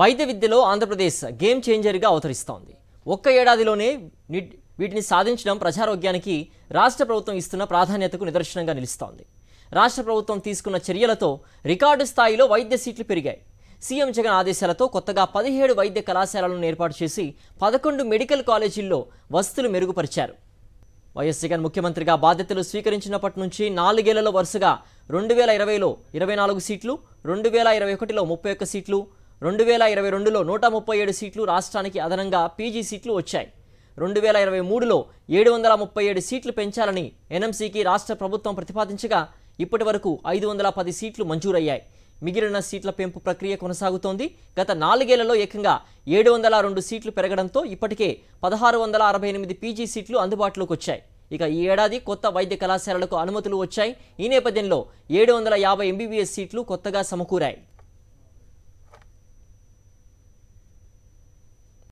వైద్య విద్యలో ఆంధ్రప్రదేశ్ గేమ్ చేంజర్గా అవతరిస్తోంది ఒక్క ఏడాదిలోనే వీటిని సాధించడం ప్రజారోగ్యానికి రాష్ట్ర ప్రభుత్వం ఇస్తున్న ప్రాధాన్యతకు నిదర్శనంగా నిలుస్తోంది రాష్ట్ర ప్రభుత్వం తీసుకున్న చర్యలతో రికార్డు స్థాయిలో వైద్య సీట్లు పెరిగాయి సీఎం జగన్ ఆదేశాలతో కొత్తగా పదిహేడు వైద్య కళాశాలలను ఏర్పాటు చేసి పదకొండు మెడికల్ కాలేజీల్లో వసతులు మెరుగుపరిచారు వైఎస్ జగన్ ముఖ్యమంత్రిగా బాధ్యతలు స్వీకరించినప్పటి నుంచి నాలుగేళ్లలో వరుసగా రెండు వేల ఇరవైలో ఇరవై నాలుగు సీట్లు రెండు వేల ఇరవై ఒకటిలో ముప్పై ఒక్క సీట్లు రెండు వేల ఇరవై రెండులో నూట ముప్పై ఏడు సీట్లు రాష్ట్రానికి అదనంగా పీజీ సీట్లు వచ్చాయి రెండు వేల ఇరవై మూడులో ఏడు వందల ముప్పై ఏడు సీట్లు పెంచాలని ఎన్ఎంసీకి రాష్ట్ర ప్రభుత్వం ప్రతిపాదించగా ఇప్పటి వరకు ఐదు వందల పది సీట్లు మంజూరయ్యాయి మిగిలిన సీట్ల పెంపు ప్రక్రియ కొనసాగుతోంది గత నాలుగేళ్లలో ఏకంగా ఏడు వందల రెండు సీట్లు పెరగడంతో ఇప్పటికే పదహారు వందల అరవై ఎనిమిది పీజీ సీట్లు అందుబాటులోకి వచ్చాయి ఇక ఈ ఏడాది కొత్త వైద్య కళాశాలలకు అనుమతులు వచ్చాయి ఈ నేపథ్యంలో ఏడు వందల యాభై ఎంబీబీఎస్ సీట్లు కొత్తగా సమకూరాయి